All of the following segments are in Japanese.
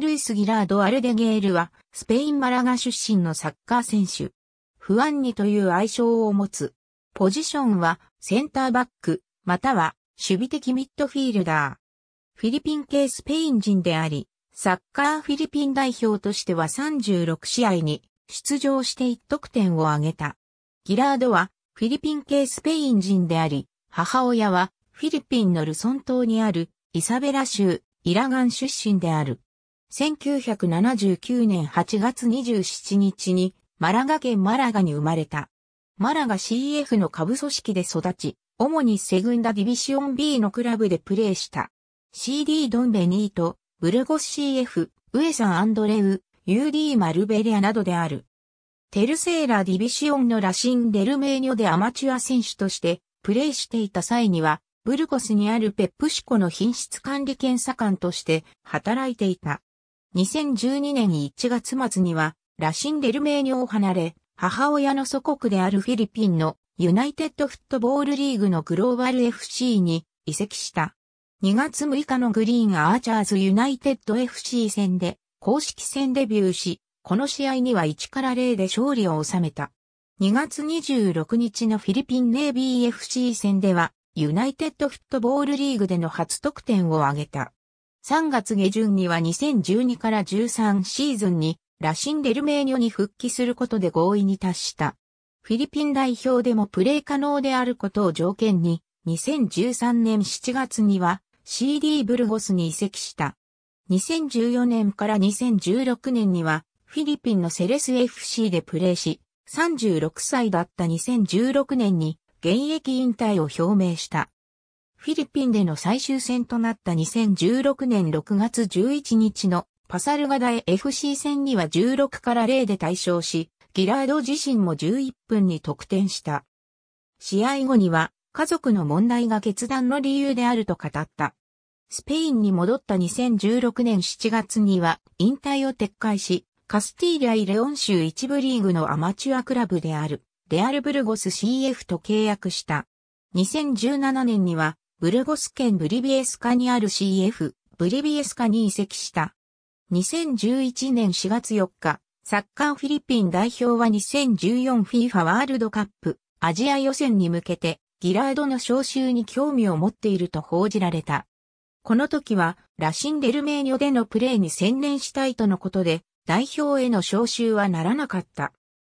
ルイス・ギラード・アルデゲールは、スペイン・マラガ出身のサッカー選手。不安にという愛称を持つ。ポジションは、センターバック、または、守備的ミッドフィールダー。フィリピン系スペイン人であり、サッカーフィリピン代表としては36試合に出場して1得点を挙げた。ギラードはフィリピン系スペイン人であり、母親はフィリピンのルソン島にあるイサベラ州イラガン出身である。1979年8月27日にマラガ県マラガに生まれた。マラガ CF の下部組織で育ち、主にセグンダディビシオン B のクラブでプレーした。CD ドンベニート、ブルゴス CF、ウエサン・アンドレウ、UD マルベリアなどである。テルセーラディビシオンのラシン・デルメーニョでアマチュア選手としてプレーしていた際には、ブルゴスにあるペップシコの品質管理検査官として働いていた。2012年1月末には、ラシン・デルメにニを離れ、母親の祖国であるフィリピンのユナイテッドフットボールリーグのグローバル FC に移籍した。2月6日のグリーンアーチャーズユナイテッド FC 戦で公式戦デビューし、この試合には1から0で勝利を収めた。2月26日のフィリピンネイビー FC 戦では、ユナイテッドフットボールリーグでの初得点を挙げた。3月下旬には2012から13シーズンにラシン・デルメーニョに復帰することで合意に達した。フィリピン代表でもプレー可能であることを条件に、2013年7月には CD ブルゴスに移籍した。2014年から2016年にはフィリピンのセレス FC でプレーし、36歳だった2016年に現役引退を表明した。フィリピンでの最終戦となった2016年6月11日のパサルガダエ FC 戦には16から0で対勝し、ギラード自身も11分に得点した。試合後には家族の問題が決断の理由であると語った。スペインに戻った2016年7月には引退を撤回し、カスティーリア・イ・レオン州一部リーグのアマチュアクラブであるレアルブルゴス CF と契約した。2017年にはブルゴス県ブリビエスカにある CF、ブリビエスカに移籍した。2011年4月4日、サッカーフィリピン代表は 2014FIFA ワールドカップアジア予選に向けてギラードの招集に興味を持っていると報じられた。この時はラシンデルメーニョでのプレーに専念したいとのことで代表への招集はならなかった。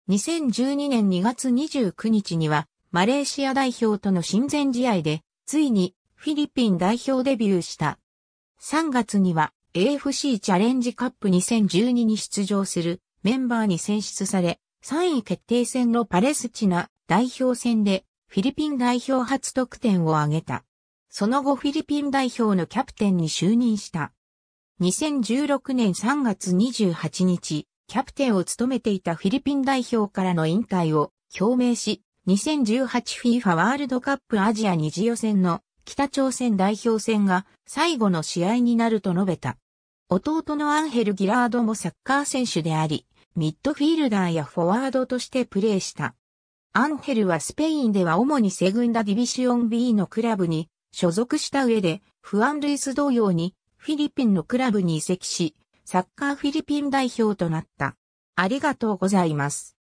2012年2月29日にはマレーシア代表との親善試合でついにフィリピン代表デビューした。3月には AFC チャレンジカップ2012に出場するメンバーに選出され、3位決定戦のパレスチナ代表戦でフィリピン代表初得点を挙げた。その後フィリピン代表のキャプテンに就任した。2016年3月28日、キャプテンを務めていたフィリピン代表からの引退を表明し、2018FIFA ワールドカップアジア二次予選の北朝鮮代表戦が最後の試合になると述べた。弟のアンヘル・ギラードもサッカー選手であり、ミッドフィールダーやフォワードとしてプレーした。アンヘルはスペインでは主にセグンダディビシオン B のクラブに所属した上で、フアン・ルイス同様にフィリピンのクラブに移籍し、サッカーフィリピン代表となった。ありがとうございます。